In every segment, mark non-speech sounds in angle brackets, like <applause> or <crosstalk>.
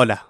Hola.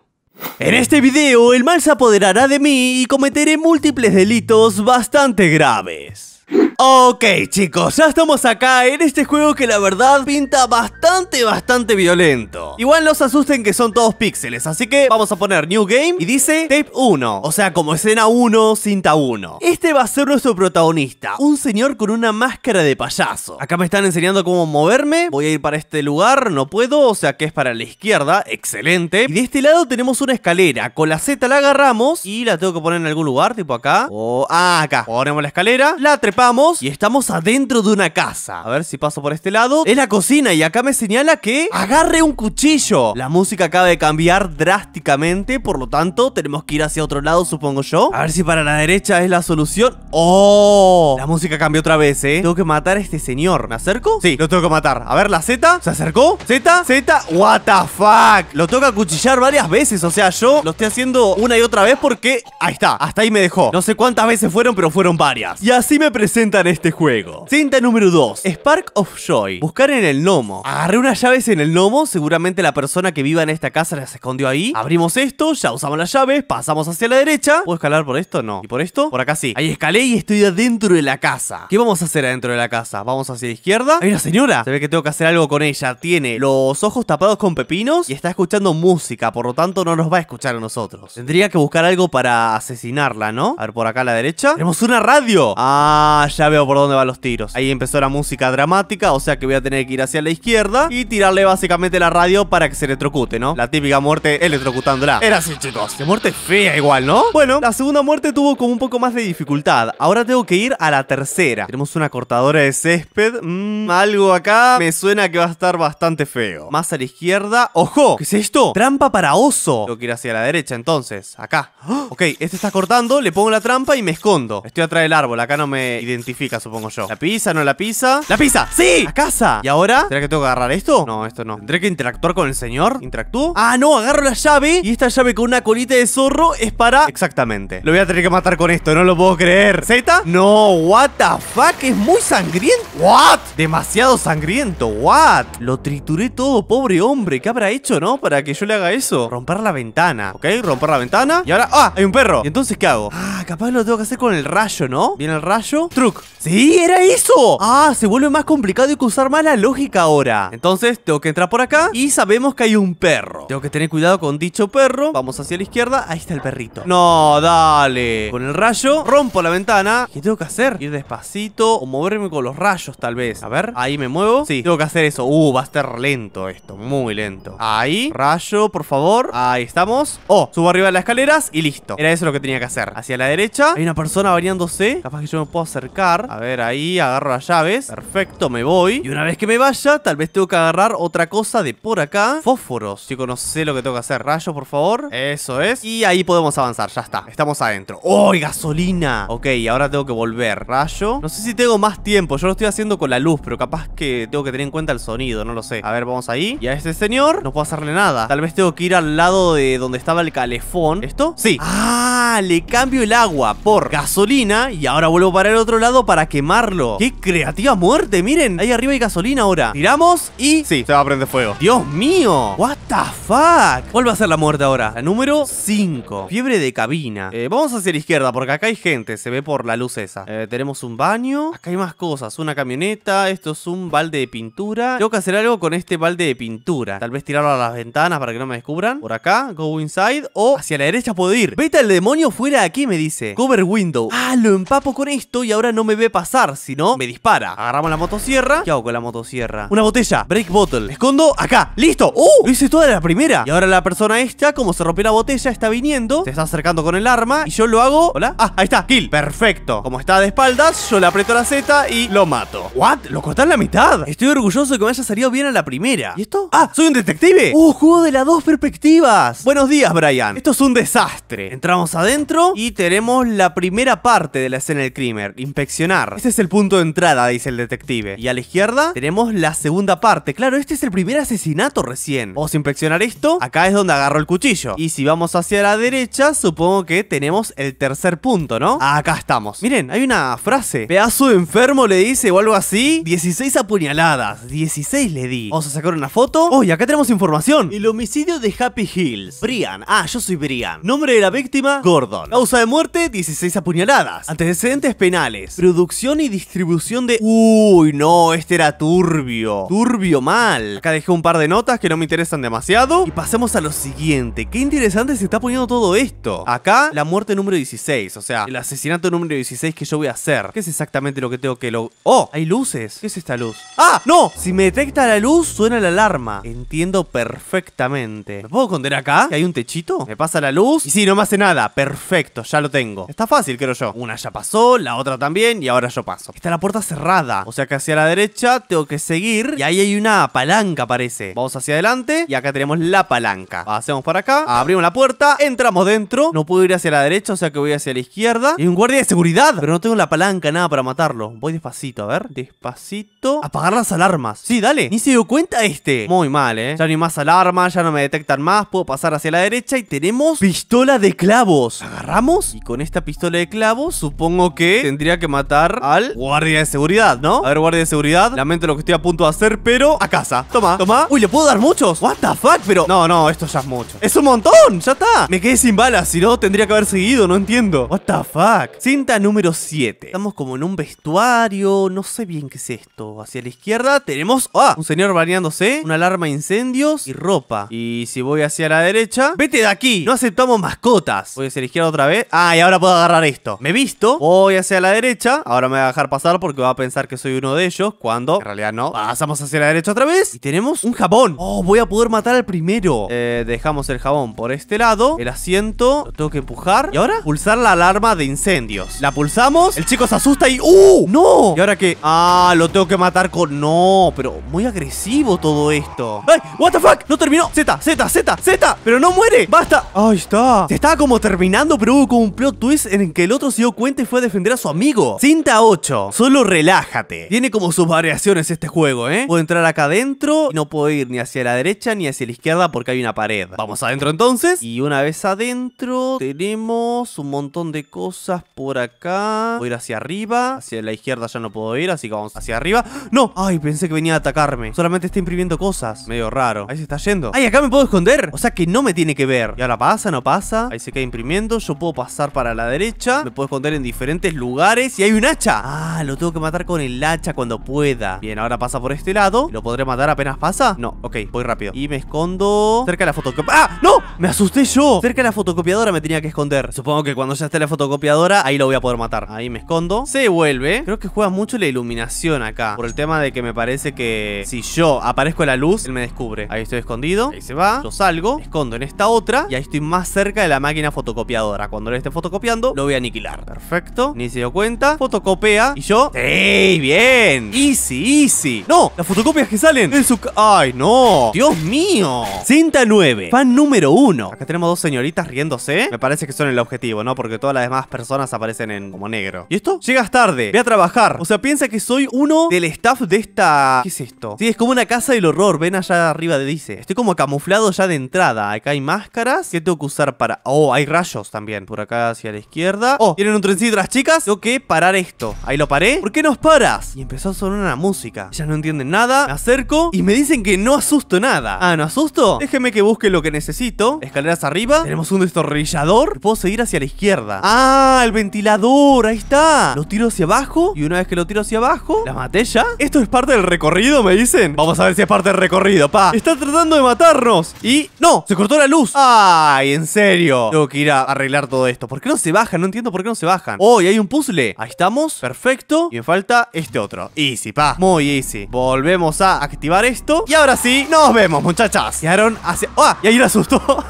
En este video, el mal se apoderará de mí y cometeré múltiples delitos bastante graves. Ok chicos, ya estamos acá en este juego que la verdad pinta bastante, bastante violento Igual no se asusten que son todos píxeles, así que vamos a poner New Game y dice Tape 1 O sea, como escena 1, cinta 1 Este va a ser nuestro protagonista, un señor con una máscara de payaso Acá me están enseñando cómo moverme, voy a ir para este lugar, no puedo, o sea que es para la izquierda, excelente Y de este lado tenemos una escalera, con la Z la agarramos y la tengo que poner en algún lugar, tipo acá O... ah, acá, ponemos la escalera, la trepamos y estamos adentro de una casa. A ver si paso por este lado. Es la cocina y acá me señala que agarre un cuchillo. La música acaba de cambiar drásticamente, por lo tanto tenemos que ir hacia otro lado, supongo yo. A ver si para la derecha es la solución. ¡Oh! La música cambió otra vez, ¿eh? Tengo que matar a este señor. ¿Me acerco? Sí, lo tengo que matar. A ver, la Z. ¿Se acercó? Z, Z. What the fuck? Lo tengo que acuchillar varias veces. O sea, yo lo estoy haciendo una y otra vez porque... Ahí está. Hasta ahí me dejó. No sé cuántas veces fueron, pero fueron varias. Y así me presenta en este juego. Cinta número 2. Spark of Joy. Buscar en el gnomo. Agarré unas llaves en el gnomo. Seguramente la persona que viva en esta casa las escondió ahí. Abrimos esto. Ya usamos las llaves. Pasamos hacia la derecha. ¿Puedo escalar por esto? No. ¿Y por esto? Por acá sí. Ahí escalé y estoy adentro de la casa. ¿Qué vamos a hacer adentro de la casa? ¿Vamos hacia la izquierda? Hay una señora. Se ve que tengo que hacer algo con ella. Tiene los ojos tapados con pepinos y está escuchando música. Por lo tanto, no nos va a escuchar a nosotros. Tendría que buscar algo para asesinarla, ¿no? A ver, por acá a la derecha. Tenemos una radio. Ah, ya veo por dónde van los tiros. Ahí empezó la música dramática, o sea que voy a tener que ir hacia la izquierda y tirarle básicamente la radio para que se electrocute, ¿no? La típica muerte electrocutándola. Era así, chicos. Qué muerte fea igual, ¿no? Bueno, la segunda muerte tuvo como un poco más de dificultad. Ahora tengo que ir a la tercera. Tenemos una cortadora de césped. Mmm, algo acá me suena que va a estar bastante feo. Más a la izquierda. ¡Ojo! ¿Qué es esto? Trampa para oso. Tengo que ir hacia la derecha entonces. Acá. ¡Oh! Ok, este está cortando, le pongo la trampa y me escondo. Estoy atrás del árbol, acá no me identifico supongo yo? ¿La pizza? ¿No la pizza? ¡La pizza! ¡Sí! ¡A casa! ¿Y ahora? ¿Será que tengo que agarrar esto? No, esto no ¿Tendré que interactuar con el señor? ¿Interactúo? ¡Ah, no! Agarro la llave Y esta llave con una colita de zorro es para... Exactamente Lo voy a tener que matar con esto, no lo puedo creer ¿Z? No, what the fuck Es muy sangriento ¿What? Demasiado sangriento, what? Lo trituré todo, pobre hombre ¿Qué habrá hecho, no? Para que yo le haga eso Romper la ventana, ¿ok? Romper la ventana Y ahora... ¡Ah! Hay un perro ¿Y entonces qué hago? Ah, capaz lo tengo que hacer con el rayo, ¿no? Viene el rayo Truc ¡Sí, era eso! Ah, se vuelve más complicado y que usar más la lógica ahora. Entonces, tengo que entrar por acá y sabemos que hay un perro. Tengo que tener cuidado con dicho perro. Vamos hacia la izquierda. Ahí está el perrito. No, dale. Con el rayo rompo la ventana. ¿Qué tengo que hacer? Ir despacito o moverme con los rayos tal vez. A ver, ahí me muevo. Sí, tengo que hacer eso. Uh, va a estar lento esto. Muy lento. Ahí. Rayo, por favor. Ahí estamos. Oh, subo arriba de las escaleras y listo. Era eso lo que tenía que hacer. Hacia la derecha. Hay una persona variándose. Capaz que yo me puedo acercar. A ver, ahí agarro las llaves. Perfecto, me voy. Y una vez que me vaya, tal vez tengo que agarrar otra cosa de por acá. Fósforos. Chicos, no lo que tengo que hacer. Rayo, por favor. Eso es. Y ahí podemos avanzar. Ya está. Estamos adentro. ¡Oh, gasolina! Ok, ahora tengo que volver. Rayo. No sé si tengo más tiempo. Yo lo estoy haciendo con la luz, pero capaz que tengo que tener en cuenta el sonido. No lo sé. A ver, vamos ahí. Y a este señor no puedo hacerle nada. Tal vez tengo que ir al lado de donde estaba el calefón. ¿Esto? Sí. ¡Ah! Le cambio el agua por gasolina y ahora vuelvo para el otro lado para quemarlo. ¡Qué creativa muerte! Miren, ahí arriba hay gasolina ahora. Tiramos y... Sí, se va a prender fuego. ¡Dios mío! ¡What the fuck! ¿Cuál va a ser la muerte ahora? La número 5. Fiebre de cabina. Eh, vamos hacia la izquierda porque acá hay gente. Se ve por la luz esa. Eh, tenemos un baño. Acá hay más cosas. Una camioneta. Esto es un balde de pintura. Tengo que hacer algo con este balde de pintura. Tal vez tirarlo a las ventanas para que no me descubran. Por acá. Go inside. O hacia la derecha puedo ir. Vete al demonio fuera de aquí, me dice. Cover window. Ah, lo empapo con esto y ahora no me me ve pasar, si no, me dispara. Agarramos la motosierra. ¿Qué hago con la motosierra? Una botella. Break bottle. escondo acá. ¡Listo! ¡Uh! Lo hice toda la primera. Y ahora la persona esta, como se rompió la botella, está viniendo. Se está acercando con el arma. Y yo lo hago. ¿Hola? Ah, ahí está. Kill. Perfecto. Como está de espaldas, yo le aprieto la Z y lo mato. ¿What? ¿Lo cortás en la mitad? Estoy orgulloso de que me haya salido bien a la primera. ¿Y esto? ¡Ah! ¡Soy un detective! ¡Uh! Juego de las dos perspectivas. Buenos días, Brian. Esto es un desastre. Entramos adentro y tenemos la primera parte de la escena del crimen. Inspección ese Este es el punto de entrada, dice el detective. Y a la izquierda tenemos la segunda parte. Claro, este es el primer asesinato recién. Vamos a inspeccionar esto. Acá es donde agarró el cuchillo. Y si vamos hacia la derecha, supongo que tenemos el tercer punto, ¿no? Ah, acá estamos. Miren, hay una frase. Pedazo de enfermo le dice o algo así. 16 apuñaladas. 16 le di. Vamos a sacar una foto. Oh, acá tenemos información. El homicidio de Happy Hills. Brian. Ah, yo soy Brian. Nombre de la víctima, Gordon. Causa de muerte, 16 apuñaladas. Antecedentes penales. Producción y distribución de... Uy, no, este era turbio Turbio mal Acá dejé un par de notas que no me interesan demasiado Y pasemos a lo siguiente Qué interesante se está poniendo todo esto Acá, la muerte número 16 O sea, el asesinato número 16 que yo voy a hacer ¿Qué es exactamente lo que tengo que... Lo... ¡Oh! Hay luces ¿Qué es esta luz? ¡Ah! ¡No! Si me detecta la luz, suena la alarma Entiendo perfectamente ¿Me puedo esconder acá? ¿Que hay un techito? Me pasa la luz Y sí, no me hace nada Perfecto, ya lo tengo Está fácil, creo yo Una ya pasó, la otra también y ahora yo paso. Está la puerta cerrada, o sea que hacia la derecha tengo que seguir y ahí hay una palanca parece. Vamos hacia adelante y acá tenemos la palanca. Pasemos para acá, abrimos la puerta, entramos dentro. No puedo ir hacia la derecha, o sea que voy hacia la izquierda. Y un guardia de seguridad, pero no tengo la palanca, nada para matarlo. Voy despacito, a ver. Despacito. Apagar las alarmas. Sí, dale. Ni se dio cuenta este. Muy mal, ¿eh? Ya no hay más alarmas, ya no me detectan más. Puedo pasar hacia la derecha y tenemos pistola de clavos. Agarramos y con esta pistola de clavos supongo que tendría que matar al guardia de seguridad, ¿no? A ver, guardia de seguridad Lamento lo que estoy a punto de hacer, pero a casa Toma, toma Uy, ¿le puedo dar muchos? What the fuck, pero... No, no, esto ya es mucho ¡Es un montón! ¡Ya está! Me quedé sin balas, si no tendría que haber seguido, no entiendo What the fuck Cinta número 7 Estamos como en un vestuario No sé bien qué es esto Hacia la izquierda tenemos... ¡Ah! Un señor bañándose Una alarma de incendios Y ropa Y si voy hacia la derecha ¡Vete de aquí! No aceptamos mascotas Voy hacia la izquierda otra vez Ah, y ahora puedo agarrar esto Me visto Voy hacia la derecha ahora me va a dejar pasar porque va a pensar que soy uno de ellos, cuando en realidad no. Pasamos hacia la derecha otra vez y tenemos un jabón. Oh, voy a poder matar al primero. Eh, dejamos el jabón por este lado, el asiento, lo tengo que empujar. Y ahora, pulsar la alarma de incendios. La pulsamos, el chico se asusta y... ¡Uh! ¡No! ¿Y ahora qué? Ah, lo tengo que matar con... No, pero muy agresivo todo esto. ¡Ay! ¡What the fuck! ¡No terminó! Z, Z, Z, Z, pero no muere. ¡Basta! Ahí está. Se estaba como terminando, pero hubo como un plot twist en el que el otro se dio cuenta y fue a defender a su amigo. Cinta 8. Solo relájate. Tiene como sus variaciones este juego, ¿eh? Puedo entrar acá adentro. No puedo ir ni hacia la derecha ni hacia la izquierda porque hay una pared. Vamos adentro entonces. Y una vez adentro tenemos un montón de cosas por acá. Voy a ir hacia arriba. Hacia la izquierda ya no puedo ir, así que vamos hacia arriba. ¡No! ¡Ay! Pensé que venía a atacarme. Solamente está imprimiendo cosas. Medio raro. Ahí se está yendo. ¡Ay! Acá me puedo esconder. O sea que no me tiene que ver. ¿Y ahora pasa? ¿No pasa? Ahí se queda imprimiendo. Yo puedo pasar para la derecha. Me puedo esconder en diferentes lugares y hay hay un hacha Ah, lo tengo que matar con el hacha cuando pueda Bien, ahora pasa por este lado ¿Lo podré matar apenas pasa? No, ok, voy rápido Y me escondo cerca de la fotocopiadora ¡Ah! ¡No! ¡Me asusté yo! Cerca de la fotocopiadora me tenía que esconder Supongo que cuando ya esté la fotocopiadora Ahí lo voy a poder matar Ahí me escondo Se vuelve Creo que juega mucho la iluminación acá Por el tema de que me parece que Si yo aparezco a la luz Él me descubre Ahí estoy escondido Ahí se va Yo salgo Escondo en esta otra Y ahí estoy más cerca de la máquina fotocopiadora Cuando él esté fotocopiando Lo voy a aniquilar Perfecto Ni se dio cuenta fotocopea. y yo... ¡Ey! ¡Bien! ¡Easy, easy! ¡No! Las fotocopias que salen en su... ¡Ay, no! ¡Dios mío! Cinta 9, fan número 1. Acá tenemos dos señoritas riéndose. Me parece que son el objetivo, ¿no? Porque todas las demás personas aparecen en como negro. ¿Y esto? Llegas tarde, ve a trabajar. O sea, piensa que soy uno del staff de esta... ¿Qué es esto? Sí, es como una casa del horror. Ven allá arriba de dice. Estoy como camuflado ya de entrada. Acá hay máscaras. ¿Qué tengo que usar para...? Oh, hay rayos también. Por acá hacia la izquierda. Oh, tienen un trencito las chicas. Tengo que parar esto. Ahí lo paré. ¿Por qué nos paras? Y empezó a sonar una música. ya no entienden nada. Me acerco y me dicen que no asusto nada. Ah, ¿no asusto? Déjeme que busque lo que necesito. Escaleras arriba. Tenemos un destornillador. Puedo seguir hacia la izquierda. Ah, el ventilador. Ahí está. Lo tiro hacia abajo. Y una vez que lo tiro hacia abajo, la maté ya. Esto es parte del recorrido, me dicen. Vamos a ver si es parte del recorrido, pa. Está tratando de matarnos. Y... ¡No! Se cortó la luz. ¡Ay, en serio! Tengo que ir a arreglar todo esto. ¿Por qué no se bajan? No entiendo por qué no se bajan. ¡Oh, y hay un puzzle! Ahí está estamos. Perfecto. Y me falta este otro. Easy, pa. Muy easy. Volvemos a activar esto. Y ahora sí, nos vemos, muchachas. Quedaron hace ¡Ah! Y ahí lo asustó. <laughs>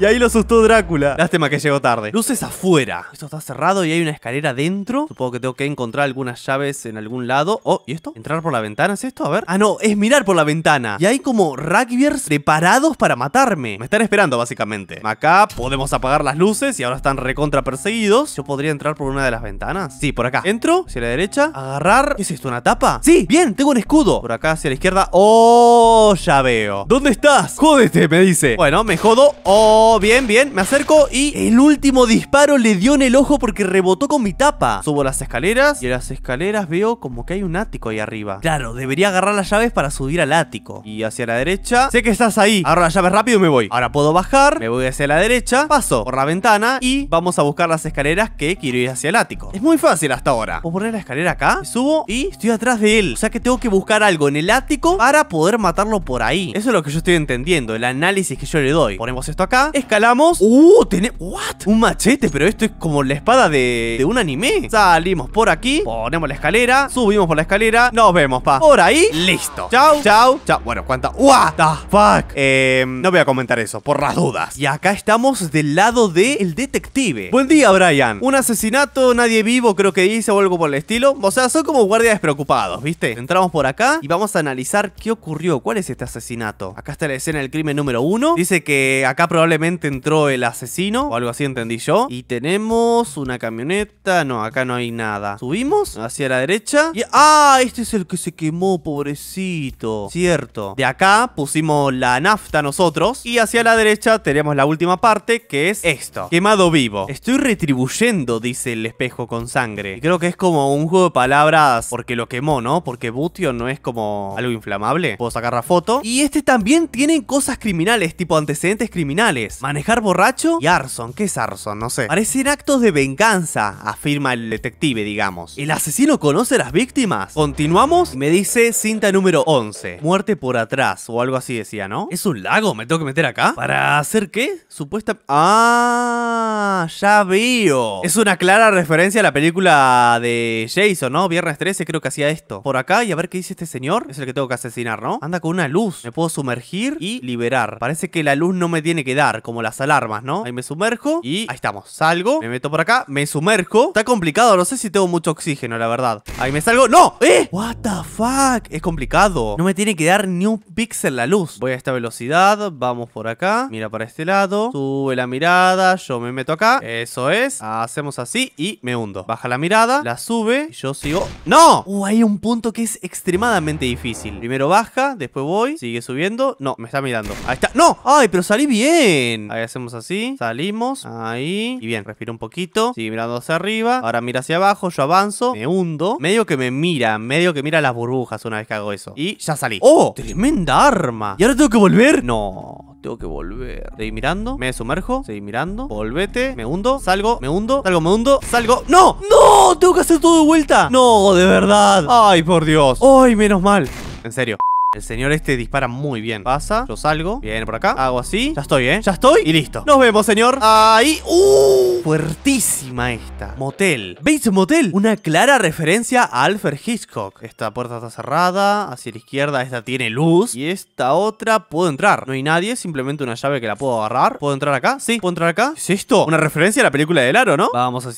Y ahí lo asustó Drácula. Lástima que llegó tarde. Luces afuera. Esto está cerrado y hay una escalera dentro. Supongo que tengo que encontrar algunas llaves en algún lado. Oh, ¿y esto? ¿Entrar por la ventana es esto? A ver. Ah, no, es mirar por la ventana. Y hay como rugbyers preparados para matarme. Me están esperando, básicamente. Acá podemos apagar las luces y ahora están recontra perseguidos. ¿Yo podría entrar por una de las ventanas? Sí, por acá. Entro, hacia la derecha. Agarrar. ¿Qué es esto? ¿Una tapa? Sí, bien, tengo un escudo. Por acá, hacia la izquierda. Oh, ya veo. ¿Dónde estás? Jódete, me dice. Bueno, me jodo. Oh bien, bien. Me acerco y el último disparo le dio en el ojo porque rebotó con mi tapa. Subo las escaleras y en las escaleras veo como que hay un ático ahí arriba. Claro, debería agarrar las llaves para subir al ático. Y hacia la derecha. Sé que estás ahí. Agarro las llaves rápido y me voy. Ahora puedo bajar. Me voy hacia la derecha. Paso por la ventana y vamos a buscar las escaleras que quiero ir hacia el ático. Es muy fácil hasta ahora. Puedo poner la escalera acá. subo y estoy atrás de él. O sea que tengo que buscar algo en el ático para poder matarlo por ahí. Eso es lo que yo estoy entendiendo. El análisis que yo le doy. Ponemos esto acá escalamos. ¡Uh! Tenemos... ¿What? Un machete, pero esto es como la espada de, un anime. Salimos por aquí, ponemos la escalera, subimos por la escalera, nos vemos, pa. Por ahí, listo. Chao, chao, chao. Bueno, cuánta... ¡What the fuck! Eh, no voy a comentar eso, por las dudas. Y acá estamos del lado del detective. Buen día, Brian. Un asesinato, nadie vivo, creo que dice o algo por el estilo. O sea, son como guardias despreocupados, ¿viste? Entramos por acá y vamos a analizar qué ocurrió. ¿Cuál es este asesinato? Acá está la escena del crimen número uno. Dice que acá probablemente entró el asesino, o algo así entendí yo. Y tenemos una camioneta. No, acá no hay nada. Subimos hacia la derecha. Y... ¡Ah! Este es el que se quemó, pobrecito. Cierto. De acá pusimos la nafta nosotros. Y hacia la derecha tenemos la última parte, que es esto. Quemado vivo. Estoy retribuyendo, dice el espejo con sangre. Y creo que es como un juego de palabras porque lo quemó, ¿no? Porque Butio no es como algo inflamable. Puedo sacar la foto. Y este también tiene cosas criminales, tipo antecedentes criminales. Manejar borracho y arson. ¿Qué es arson? No sé. Parecen actos de venganza, afirma el detective, digamos. ¿El asesino conoce a las víctimas? Continuamos me dice cinta número 11. Muerte por atrás o algo así decía, ¿no? ¿Es un lago? ¿Me tengo que meter acá? ¿Para hacer qué? Supuesta... ¡Ah! Ya veo. Es una clara referencia a la película de Jason, ¿no? Viernes 13 creo que hacía esto. Por acá y a ver qué dice este señor. Es el que tengo que asesinar, ¿no? Anda con una luz. Me puedo sumergir y liberar. Parece que la luz no me tiene que dar como las alarmas, ¿no? Ahí me sumerjo y ahí estamos. Salgo, me meto por acá, me sumerjo. Está complicado, no sé si tengo mucho oxígeno, la verdad. Ahí me salgo. ¡No! ¡Eh! ¡What the fuck! Es complicado. No me tiene que dar ni un pixel la luz. Voy a esta velocidad, vamos por acá. Mira para este lado, sube la mirada, yo me meto acá. Eso es. Hacemos así y me hundo. Baja la mirada, la sube, yo sigo. ¡No! Uh, hay un punto que es extremadamente difícil. Primero baja, después voy, sigue subiendo. No, me está mirando. Ahí está. ¡No! ¡Ay, pero salí bien! Ahí hacemos así. Salimos. Ahí. Y bien, respiro un poquito. Sigue mirando hacia arriba. Ahora mira hacia abajo. Yo avanzo. Me hundo. Medio que me mira. Medio que mira las burbujas una vez que hago eso. Y ya salí. ¡Oh! Tremenda arma. ¿Y ahora tengo que volver? No. Tengo que volver. Seguí mirando. Me sumerjo. Seguí mirando. Volvete. Me hundo. Salgo. Me hundo. Salgo. Me hundo. Salgo. ¡No! ¡No! Tengo que hacer todo de vuelta. No, de verdad. Ay, por Dios. Ay, menos mal. En serio. El señor este dispara muy bien. Pasa, yo salgo. Viene por acá. Hago así. Ya estoy, ¿eh? Ya estoy. Y listo. Nos vemos, señor. Ahí. ¡Uh! Fuertísima esta. Motel. ¿Veis motel? Una clara referencia a Alfred Hitchcock. Esta puerta está cerrada. Hacia la izquierda esta tiene luz. Y esta otra puedo entrar. No hay nadie. Simplemente una llave que la puedo agarrar. ¿Puedo entrar acá? Sí. ¿Puedo entrar acá? ¿Qué es esto? Una referencia a la película del aro, ¿no? Vamos a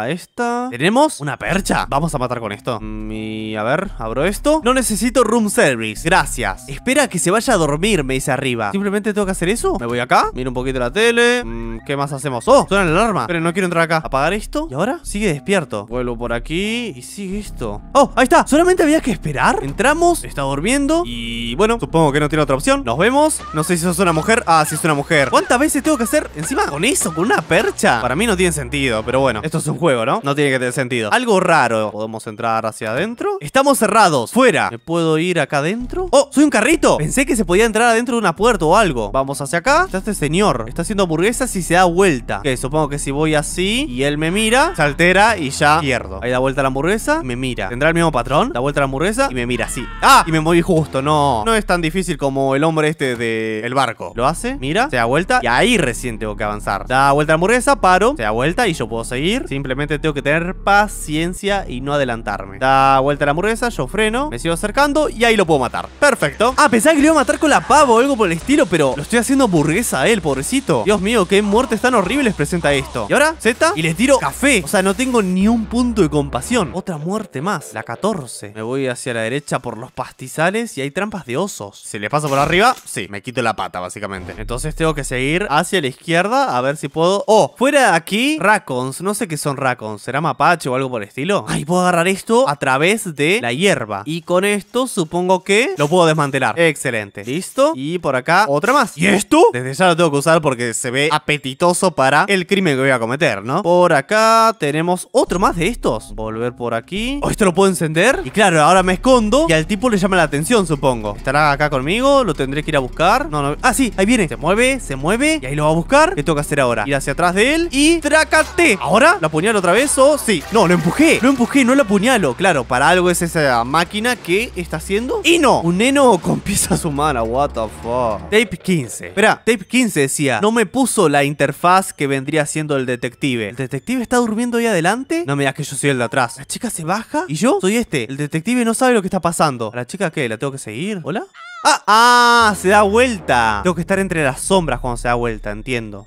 a esta. Tenemos una percha. Vamos a matar con esto. Mm, y a ver, abro esto. No necesito room service. Gracias. Espera que se vaya a dormir, me dice arriba. Simplemente tengo que hacer eso. Me voy acá, miro un poquito la tele. Mm, ¿Qué más hacemos? ¡Oh! Suena la alarma. Pero no quiero entrar acá. Apagar esto. ¿Y ahora? Sigue despierto. Vuelvo por aquí y sigue esto. ¡Oh! Ahí está. Solamente había que esperar. Entramos. Está durmiendo. Y bueno, supongo que no tiene otra opción. Nos vemos. No sé si sos una mujer. Ah, si sí es una mujer. ¿Cuántas veces tengo que hacer encima con eso? Con una percha. Para mí no tiene sentido. Pero bueno, esto es un juego, ¿no? No tiene que tener sentido. Algo raro. Podemos entrar hacia adentro. Estamos cerrados. Fuera. Me puedo ir acá acá adentro? ¡Oh! ¡Soy un carrito! Pensé que se podía entrar adentro de una puerta o algo Vamos hacia acá Está este señor Está haciendo hamburguesas y se da vuelta Ok, supongo que si voy así y él me mira Se altera y ya pierdo Ahí da vuelta la hamburguesa Me mira ¿Tendrá el mismo patrón? Da vuelta la hamburguesa y me mira así ¡Ah! Y me moví justo No, no es tan difícil como el hombre este del el barco Lo hace, mira, se da vuelta Y ahí recién tengo que avanzar Da vuelta la hamburguesa, paro Se da vuelta y yo puedo seguir Simplemente tengo que tener paciencia y no adelantarme Da vuelta la hamburguesa, yo freno Me sigo acercando y ahí lo puedo matar. Perfecto. Ah, pensaba que lo iba a matar con la pavo o algo por el estilo, pero lo estoy haciendo burguesa a él, pobrecito. Dios mío, qué muertes tan horribles presenta esto. Y ahora, Z, y le tiro café. O sea, no tengo ni un punto de compasión. Otra muerte más, la 14. Me voy hacia la derecha por los pastizales y hay trampas de osos. Si le paso por arriba? Sí, me quito la pata, básicamente. Entonces tengo que seguir hacia la izquierda a ver si puedo... Oh, fuera de aquí, racons. No sé qué son racons. ¿Será mapache o algo por el estilo? Ahí puedo agarrar esto a través de la hierba. Y con esto supongo supongo que lo puedo desmantelar. Excelente. Listo. Y por acá otra más. ¿Y esto? Desde ya lo tengo que usar porque se ve apetitoso para el crimen que voy a cometer, ¿no? Por acá tenemos otro más de estos. Volver por aquí. ¿O ¿Oh, esto lo puedo encender? Y claro, ahora me escondo y al tipo le llama la atención, supongo. ¿Estará acá conmigo? ¿Lo tendré que ir a buscar? No, no. Ah, sí, ahí viene. Se mueve, se mueve y ahí lo va a buscar. ¿Qué tengo que hacer ahora? Ir hacia atrás de él y ¡Trácate! ¿Ahora? ¿La apuñalo otra vez o sí? No, lo empujé. Lo empujé, no lo apuñalo. Claro, para algo es esa máquina que está haciendo y no. Un neno con piezas humanas, what the fuck. Tape 15. Espera, tape 15 decía, no me puso la interfaz que vendría siendo el detective. ¿El detective está durmiendo ahí adelante? No me digas que yo soy el de atrás. La chica se baja y yo soy este. El detective no sabe lo que está pasando. la chica qué? ¿La tengo que seguir? ¿Hola? ¡Ah! ¡Ah! ¡Se da vuelta! Tengo que estar entre las sombras cuando se da vuelta, entiendo.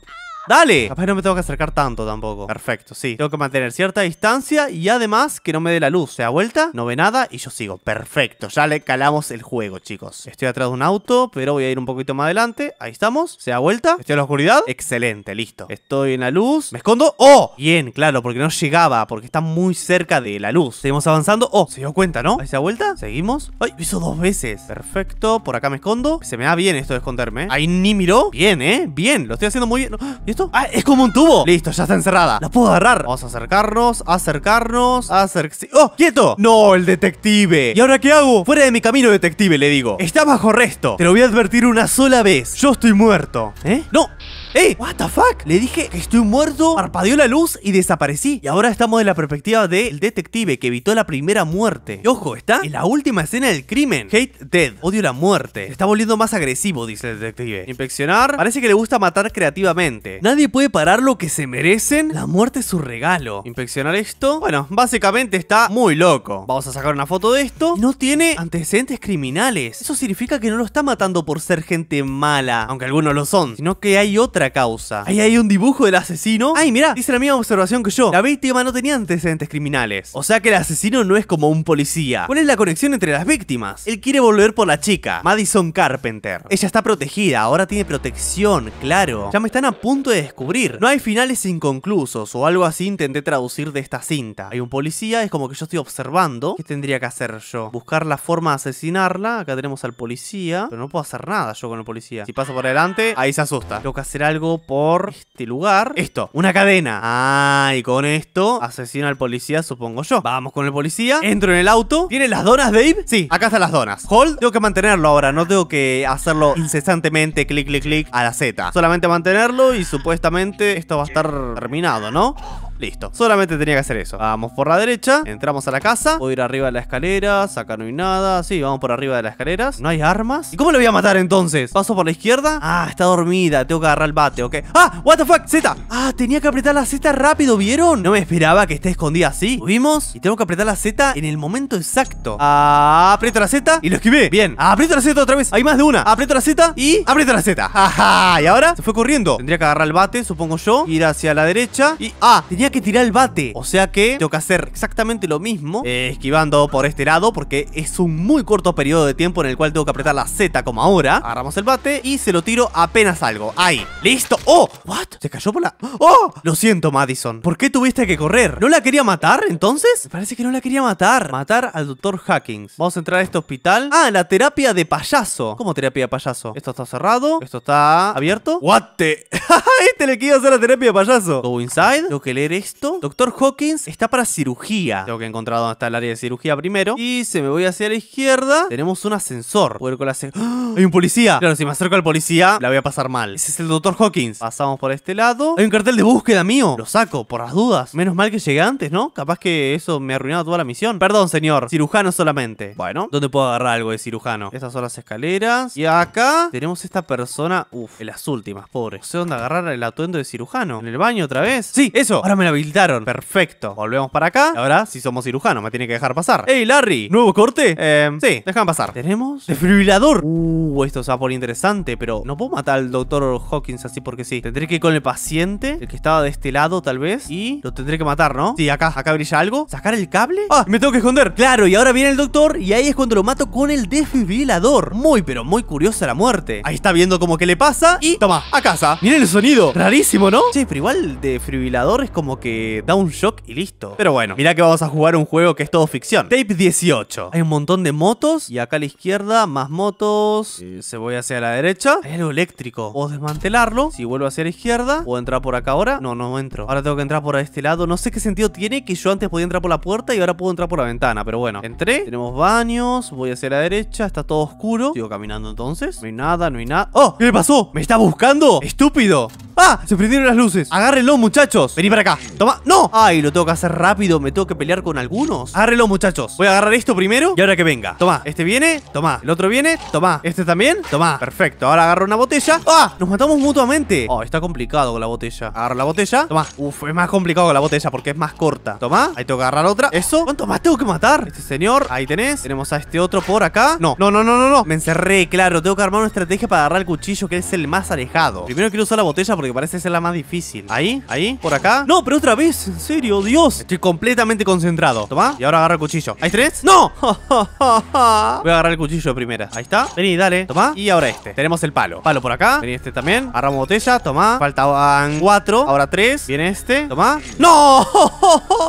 ¡Dale! Capaz no me tengo que acercar tanto tampoco. Perfecto, sí. Tengo que mantener cierta distancia y además que no me dé la luz. Se da vuelta, no ve nada y yo sigo. Perfecto, ya le calamos el juego, chicos. Estoy atrás de un auto, pero voy a ir un poquito más adelante. Ahí estamos. Se da vuelta. Estoy en la oscuridad. Excelente, listo. Estoy en la luz. ¿Me escondo? ¡Oh! Bien, claro, porque no llegaba, porque está muy cerca de la luz. Seguimos avanzando. ¡Oh! Se dio cuenta, ¿no? Ahí se da vuelta. Seguimos. ¡Ay! hizo dos veces. Perfecto. Por acá me escondo. Se me da bien esto de esconderme. ¿eh? Ahí ni miró. Bien, ¿eh? Bien. Lo estoy haciendo muy bien. ¡Oh! ¿Y esto Ah, es como un tubo Listo, ya está encerrada La puedo agarrar Vamos a acercarnos, acercarnos acer... ¡Oh, quieto! No, el detective ¿Y ahora qué hago? Fuera de mi camino, detective, le digo Está bajo resto Te lo voy a advertir una sola vez Yo estoy muerto ¿Eh? ¡No! ¡Ey! ¿What the fuck? Le dije que estoy muerto, parpadeó la luz y desaparecí. Y ahora estamos en la perspectiva del detective que evitó la primera muerte. Y ojo, está en la última escena del crimen. Hate dead, odio la muerte. está volviendo más agresivo, dice el detective. Inspeccionar, parece que le gusta matar creativamente. Nadie puede parar lo que se merecen. La muerte es su regalo. Inspeccionar esto, bueno, básicamente está muy loco. Vamos a sacar una foto de esto. No tiene antecedentes criminales. Eso significa que no lo está matando por ser gente mala, aunque algunos lo son, sino que hay otra causa. Ahí hay un dibujo del asesino. Ay, mira, dice la misma observación que yo. La víctima no tenía antecedentes criminales. O sea que el asesino no es como un policía. ¿Cuál es la conexión entre las víctimas? Él quiere volver por la chica, Madison Carpenter. Ella está protegida, ahora tiene protección, claro. Ya me están a punto de descubrir. No hay finales inconclusos o algo así intenté traducir de esta cinta. Hay un policía, es como que yo estoy observando. ¿Qué tendría que hacer yo? Buscar la forma de asesinarla. Acá tenemos al policía. Pero no puedo hacer nada yo con el policía. Si paso por adelante, ahí se asusta. Lo que será algo por este lugar. Esto, una cadena. Ah, y con esto asesino al policía, supongo yo. Vamos con el policía. Entro en el auto. ¿Tiene las donas, Dave? Sí, acá están las donas. Hold, tengo que mantenerlo ahora. No tengo que hacerlo incesantemente, clic, clic, clic, a la Z. Solamente mantenerlo y supuestamente esto va a estar terminado, ¿no? Listo, solamente tenía que hacer eso Vamos por la derecha, entramos a la casa voy a ir arriba de la escalera, acá no hay nada Sí, vamos por arriba de las escaleras No hay armas ¿Y cómo lo voy a matar entonces? ¿Paso por la izquierda? Ah, está dormida, tengo que agarrar el bate, ok ¡Ah! ¿What the fuck? Z Ah, tenía que apretar la Z rápido, ¿vieron? No me esperaba que esté escondida así subimos, Y tengo que apretar la Z en el momento exacto Ah, aprieto la Z y lo esquivé Bien, ah, aprieto la Z otra vez Hay más de una Aprieto la Z y aprieto la Z Ajá, y ahora se fue corriendo Tendría que agarrar el bate, supongo yo Ir hacia la derecha y... Ah, tenía que tirar el bate O sea que tengo que hacer exactamente lo mismo eh, Esquivando por este lado Porque es un muy corto periodo de tiempo En el cual tengo que apretar la Z como ahora Agarramos el bate y se lo tiro apenas algo Ahí, listo ¡Oh! ¿What? Se cayó por la... ¡Oh! Lo siento, Madison ¿Por qué tuviste que correr? ¿No la quería matar entonces? parece que no la quería matar Matar al doctor Hackings Vamos a entrar a este hospital Ah, la terapia de payaso ¿Cómo terapia de payaso? Esto está cerrado Esto está abierto What <laughs> este le quiero hacer la terapia de payaso Go inside lo que le eres esto, Doctor Hawkins está para cirugía. Tengo que encontrar dónde está el área de cirugía primero. Y se me voy hacia la izquierda. Tenemos un ascensor. Puedo ir con la ¡Oh! ¡Hay un policía! Claro, si me acerco al policía, la voy a pasar mal. Ese es el Doctor Hawkins. Pasamos por este lado. Hay un cartel de búsqueda mío. Lo saco, por las dudas. Menos mal que llegué antes, ¿no? Capaz que eso me ha arruinado toda la misión. Perdón, señor. Cirujano solamente. Bueno, ¿dónde puedo agarrar algo de cirujano? Estas son las escaleras. Y acá tenemos esta persona. Uf, en las últimas, pobre. No sé dónde agarrar el atuendo de cirujano. ¿En el baño otra vez? Sí, eso. Ahora me me la habilitaron. Perfecto. Volvemos para acá. Ahora sí somos cirujanos. Me tiene que dejar pasar. ¡Ey, Larry! ¿Nuevo corte? Eh, sí, déjame pasar. ¿Tenemos? Desfibrilador. Uh, esto se va a interesante, pero no puedo matar al doctor Hawkins así porque sí. Tendré que ir con el paciente, el que estaba de este lado tal vez, y lo tendré que matar, ¿no? Sí, acá, acá brilla algo. ¿Sacar el cable? ¡Ah! Me tengo que esconder. Claro, y ahora viene el doctor y ahí es cuando lo mato con el desfibrilador. Muy, pero muy curiosa la muerte. Ahí está viendo como que le pasa y toma, a casa. Miren el sonido. Rarísimo, ¿no? Sí, pero igual el es como que da un shock y listo. Pero bueno, mirá que vamos a jugar un juego que es todo ficción. Tape 18. Hay un montón de motos y acá a la izquierda más motos. Eh, se voy hacia la derecha. Hay algo eléctrico. Puedo desmantelarlo. Si vuelvo hacia la izquierda, ¿puedo entrar por acá ahora? No, no entro. Ahora tengo que entrar por este lado. No sé qué sentido tiene que yo antes podía entrar por la puerta y ahora puedo entrar por la ventana. Pero bueno, entré. Tenemos baños. Voy hacia la derecha. Está todo oscuro. Sigo caminando entonces. No hay nada, no hay nada. ¡Oh! ¿Qué le pasó? ¿Me está buscando? ¡Estúpido! ¡Ah! Se prendieron las luces. Agárrenlo, muchachos. Vení para acá toma ¡No! ¡Ay, lo tengo que hacer rápido! ¿Me tengo que pelear con algunos? los muchachos Voy a agarrar esto primero y ahora que venga Toma, este viene, toma El otro viene, toma Este también, toma Perfecto, ahora agarro una botella ¡Ah! Nos matamos mutuamente Oh, está complicado con la botella Agarro la botella, toma Uf, es más complicado con la botella porque es más corta Toma, ahí tengo que agarrar otra ¿Eso? ¿Cuánto más tengo que matar? Este señor, ahí tenés Tenemos a este otro por acá No, no, no, no, no, no Me encerré, claro Tengo que armar una estrategia para agarrar el cuchillo que es el más alejado Primero quiero usar la botella porque parece ser la más difícil Ahí, ahí, por acá No, pero otra vez, en serio, Dios Estoy completamente concentrado Toma, y ahora agarra el cuchillo ¿Hay tres? ¡No! <laughs> Voy a agarrar el cuchillo primero Ahí está, vení, dale, toma Y ahora este, tenemos el palo Palo por acá, vení este también Agarramos botella, toma Faltaban cuatro, ahora tres Viene este, toma ¡No!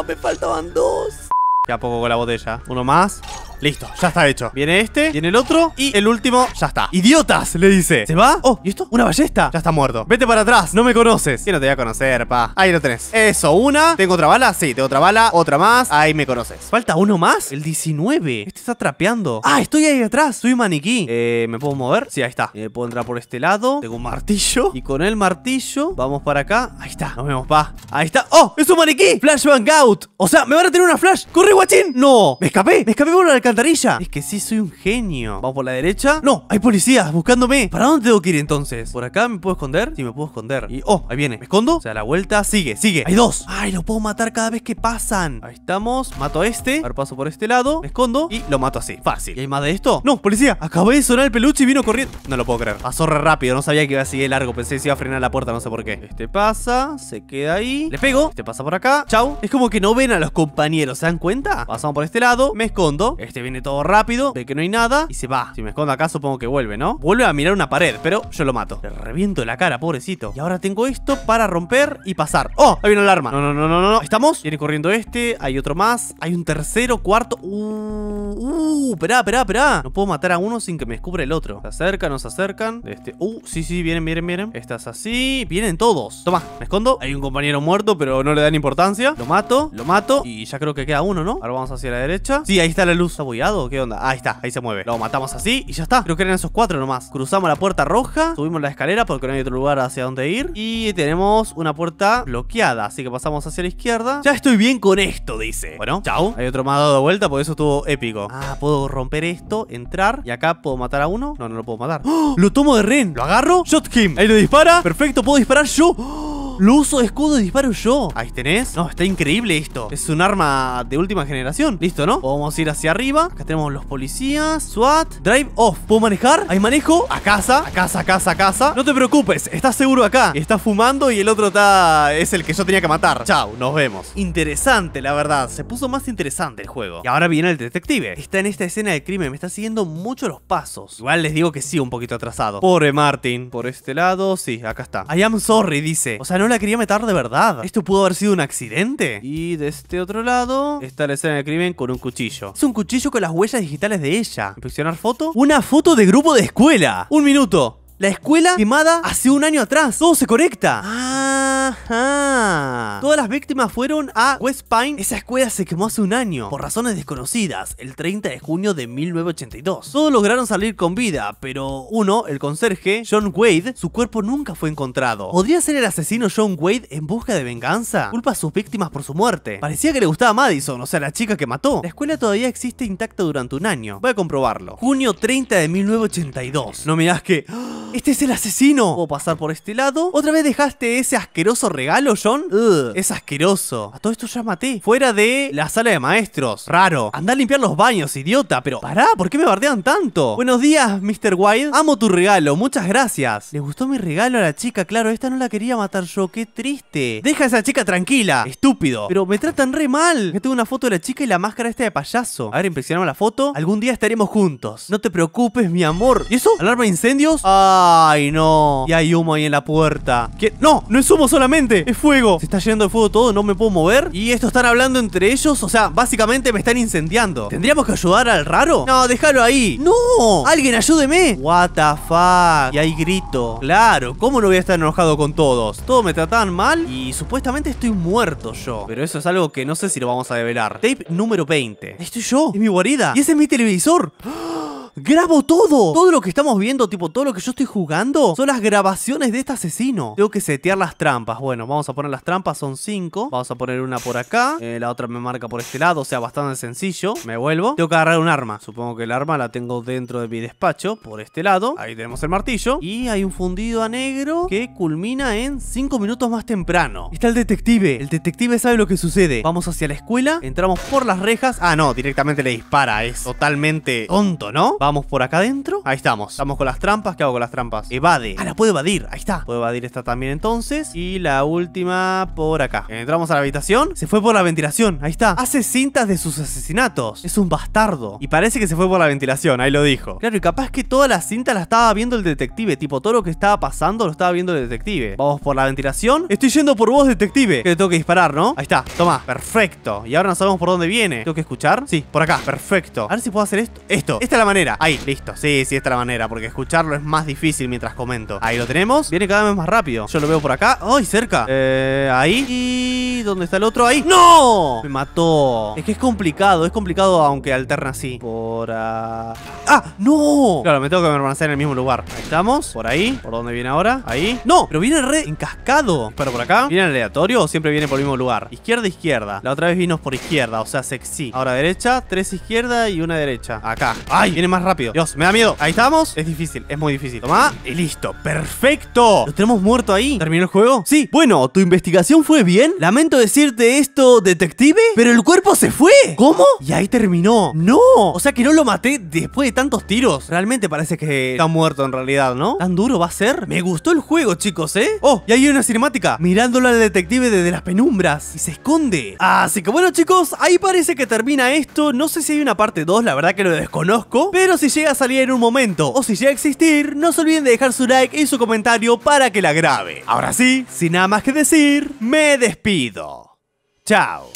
<laughs> Me faltaban dos Ya poco con la botella Uno más Listo, ya está hecho. Viene este, viene el otro y el último, ya está. ¡Idiotas! Le dice. ¿Se va? Oh, ¿y esto? ¿Una ballesta? Ya está muerto. Vete para atrás, no me conoces. Que no te voy a conocer, pa. Ahí lo tenés. Eso, una. ¿Tengo otra bala? Sí, tengo otra bala, otra más. Ahí me conoces. ¿Falta uno más? El 19. Este está trapeando. Ah, estoy ahí atrás. Soy maniquí. Eh, ¿me puedo mover? Sí, ahí está. Eh, puedo entrar por este lado. Tengo un martillo. Y con el martillo, vamos para acá. Ahí está. Nos vemos, pa. Ahí está. ¡Oh! ¡Es un maniquí! Flashbang out. O sea, me van a tener una flash. ¡Corre, guachín! ¡No! ¡Me escapé! ¡Me escapé por la es que sí, soy un genio ¿Vamos por la derecha? ¡No! ¡Hay policías buscándome! ¿Para dónde tengo que ir entonces? ¿Por acá me puedo esconder? Sí, me puedo esconder Y, oh, ahí viene ¿Me escondo? O sea, la vuelta sigue, sigue ¡Hay dos! ¡Ay, lo puedo matar cada vez que pasan! Ahí estamos Mato a este ver paso por este lado Me escondo Y lo mato así Fácil ¿Y hay más de esto? ¡No, policía! Acabé de sonar el peluche y vino corriendo No lo puedo creer Pasó re rápido No sabía que iba a seguir largo Pensé que iba a frenar la puerta No sé por qué Este pasa Se queda ahí Le pego Este pasa por acá Chau Es como que no ven a los compañeros ¿Se dan cuenta? Pasamos por este lado Me escondo Este viene todo rápido, ve que no hay nada y se va. Si me escondo acá, supongo que vuelve, ¿no? Vuelve a mirar una pared, pero yo lo mato. Le reviento la cara, pobrecito. Y ahora tengo esto para romper y pasar. ¡Oh! Hay una alarma. No, no, no, no, no. ¿Estamos? Viene corriendo este, hay otro más, hay un tercero, cuarto. ¡Uh! ¡Uh! Esperá, esperá, esperá. No puedo matar a uno sin que me descubra el otro. Se acercan, nos acercan. Este. ¡Uh! Sí, sí, vienen, vienen, vienen. Estás así. Vienen todos. Toma, me escondo. Hay un compañero muerto, pero no le dan importancia. Lo mato, lo mato. Y ya creo que queda uno, ¿no? Ahora vamos hacia la derecha. Sí, ahí está la luz. Cuidado, ¿Qué onda? Ahí está, ahí se mueve Lo matamos así y ya está Creo que eran esos cuatro nomás Cruzamos la puerta roja Subimos la escalera porque no hay otro lugar hacia dónde ir Y tenemos una puerta bloqueada Así que pasamos hacia la izquierda Ya estoy bien con esto, dice Bueno, chao Hay otro más dado de vuelta porque eso estuvo épico Ah, puedo romper esto, entrar Y acá puedo matar a uno No, no lo puedo matar ¡Oh! Lo tomo de Ren Lo agarro Shot him Ahí lo dispara Perfecto, puedo disparar yo ¡Oh! <gasps> Lo uso escudo y disparo yo. Ahí tenés. No, está increíble esto. Es un arma de última generación. Listo, ¿no? Podemos ir hacia arriba. Acá tenemos los policías. SWAT. Drive off. ¿Puedo manejar? Ahí manejo. A casa. A casa, a casa, a casa. No te preocupes. Estás seguro acá. Está fumando y el otro está... Es el que yo tenía que matar. Chao, nos vemos. Interesante, la verdad. Se puso más interesante el juego. Y ahora viene el detective. Está en esta escena de crimen. Me está siguiendo mucho los pasos. Igual les digo que sí, un poquito atrasado. Pobre Martin. Por este lado, sí, acá está. I am sorry, dice. O sea, no no la quería meter de verdad. Esto pudo haber sido un accidente. Y de este otro lado, está la escena del crimen con un cuchillo. Es un cuchillo con las huellas digitales de ella. Inspeccionar foto. Una foto de grupo de escuela. Un minuto. La escuela quemada hace un año atrás. Todo se conecta. Ajá. Todas las víctimas fueron a West Pine. Esa escuela se quemó hace un año, por razones desconocidas, el 30 de junio de 1982. Todos lograron salir con vida, pero uno, el conserje, John Wade, su cuerpo nunca fue encontrado. ¿Podría ser el asesino John Wade en busca de venganza? Culpa a sus víctimas por su muerte. Parecía que le gustaba Madison, o sea, la chica que mató. La escuela todavía existe intacta durante un año. Voy a comprobarlo. Junio 30 de 1982. No mirás que... ¡Este es el asesino! Puedo pasar por este lado. ¿Otra vez dejaste ese asqueroso regalo, John? es asqueroso. A todo esto ya maté. Fuera de la sala de maestros. Raro. Anda a limpiar los baños, idiota. Pero ¿para? ¿por qué me bardean tanto? Buenos días, Mr. Wild. Amo tu regalo, muchas gracias. Le gustó mi regalo a la chica, claro. Esta no la quería matar yo, qué triste. Deja a esa chica tranquila, estúpido. Pero me tratan re mal. Ya tengo una foto de la chica y la máscara esta de payaso. A ver, impresionamos la foto. Algún día estaremos juntos. No te preocupes, mi amor. ¿Y eso? ¿Alarma de incendios? Ah. ¡Ay, no! Y hay humo ahí en la puerta. ¿Qué? ¡No! ¡No es humo solamente! ¡Es fuego! Se está llenando de fuego todo, no me puedo mover. Y esto están hablando entre ellos. O sea, básicamente me están incendiando. ¿Tendríamos que ayudar al raro? No, déjalo ahí. ¡No! ¡Alguien ayúdeme! What the fuck. Y hay grito. Claro, ¿cómo no voy a estar enojado con todos? Todos me trataban mal y supuestamente estoy muerto yo. Pero eso es algo que no sé si lo vamos a develar. Tape número 20. Ahí estoy yo. Es mi guarida. Y ese es mi televisor. ¡Oh! grabo todo. Todo lo que estamos viendo, tipo, todo lo que yo estoy jugando, son las grabaciones de este asesino. Tengo que setear las trampas. Bueno, vamos a poner las trampas, son cinco Vamos a poner una por acá. Eh, la otra me marca por este lado, o sea, bastante sencillo. Me vuelvo. Tengo que agarrar un arma. Supongo que el arma la tengo dentro de mi despacho, por este lado. Ahí tenemos el martillo. Y hay un fundido a negro que culmina en cinco minutos más temprano. Está el detective. El detective sabe lo que sucede. Vamos hacia la escuela, entramos por las rejas. Ah, no, directamente le dispara. Es totalmente tonto, ¿no? Vamos por acá adentro. Ahí estamos. Estamos con las trampas. ¿Qué hago con las trampas? Evade. Ah, la puedo evadir. Ahí está. Puedo evadir esta también entonces. Y la última por acá. Entramos a la habitación. Se fue por la ventilación. Ahí está. Hace cintas de sus asesinatos. Es un bastardo. Y parece que se fue por la ventilación. Ahí lo dijo. Claro, y capaz que toda la cinta la estaba viendo el detective. Tipo, todo lo que estaba pasando lo estaba viendo el detective. Vamos por la ventilación. Estoy yendo por vos, detective. Que te tengo que disparar, ¿no? Ahí está. Toma. Perfecto. Y ahora no sabemos por dónde viene. ¿Tengo que escuchar? Sí, por acá. Perfecto. A ver si puedo hacer esto. Esto. Esta es la manera. Ahí, listo. Sí, sí, esta es la manera. Porque escucharlo es más difícil mientras comento. Ahí lo tenemos. Viene cada vez más rápido. Yo lo veo por acá. ¡Ay, cerca! Eh, ahí. ¿Y dónde está el otro? ¡Ahí! ¡No! Me mató. Es que es complicado. Es complicado aunque alterna así. Por... ah, ¡Ah! ¡No! Claro, me tengo que permanecer en el mismo lugar. Ahí estamos. Por ahí. ¿Por dónde viene ahora? Ahí. ¡No! Pero viene re encascado. Pero por acá. ¿Viene aleatorio o siempre viene por el mismo lugar? Izquierda, izquierda. La otra vez vino por izquierda. O sea, sexy. Ahora derecha. Tres izquierda y una derecha. Acá. ¡Ay! Viene más rápido. Dios, me da miedo. Ahí estamos. Es difícil, es muy difícil. Toma. Y listo. Perfecto. Lo tenemos muerto ahí. ¿Terminó el juego? Sí. Bueno, ¿tu investigación fue bien? Lamento decirte esto, detective. Pero el cuerpo se fue. ¿Cómo? Y ahí terminó. No. O sea que no lo maté después de tantos tiros. Realmente parece que está muerto en realidad, ¿no? ¿Tan duro va a ser? Me gustó el juego, chicos, ¿eh? Oh, y ahí hay una cinemática. Mirándolo al detective desde las penumbras. Y se esconde. Así que bueno, chicos, ahí parece que termina esto. No sé si hay una parte 2, la verdad que lo desconozco. Pero si llega a salir en un momento o si llega a existir, no se olviden de dejar su like y su comentario para que la grabe. Ahora sí, sin nada más que decir, me despido. Chao.